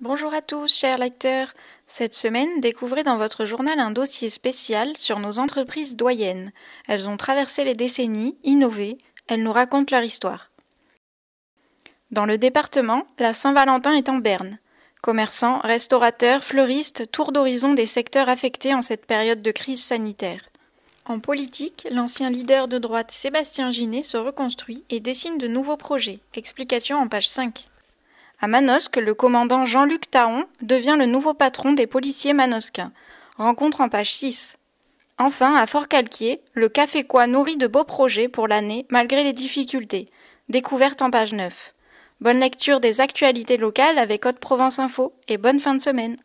Bonjour à tous, chers lecteurs. Cette semaine, découvrez dans votre journal un dossier spécial sur nos entreprises doyennes. Elles ont traversé les décennies, innové, elles nous racontent leur histoire. Dans le département, la Saint-Valentin est en berne. Commerçants, restaurateurs, fleuristes, tour d'horizon des secteurs affectés en cette période de crise sanitaire. En politique, l'ancien leader de droite Sébastien Ginet se reconstruit et dessine de nouveaux projets. Explication en page 5. À Manosque, le commandant Jean-Luc Taon devient le nouveau patron des policiers manosquins. Rencontre en page 6. Enfin, à Fort-Calquier, le café quoi nourrit de beaux projets pour l'année malgré les difficultés. Découverte en page 9. Bonne lecture des actualités locales avec Haute Provence Info et bonne fin de semaine.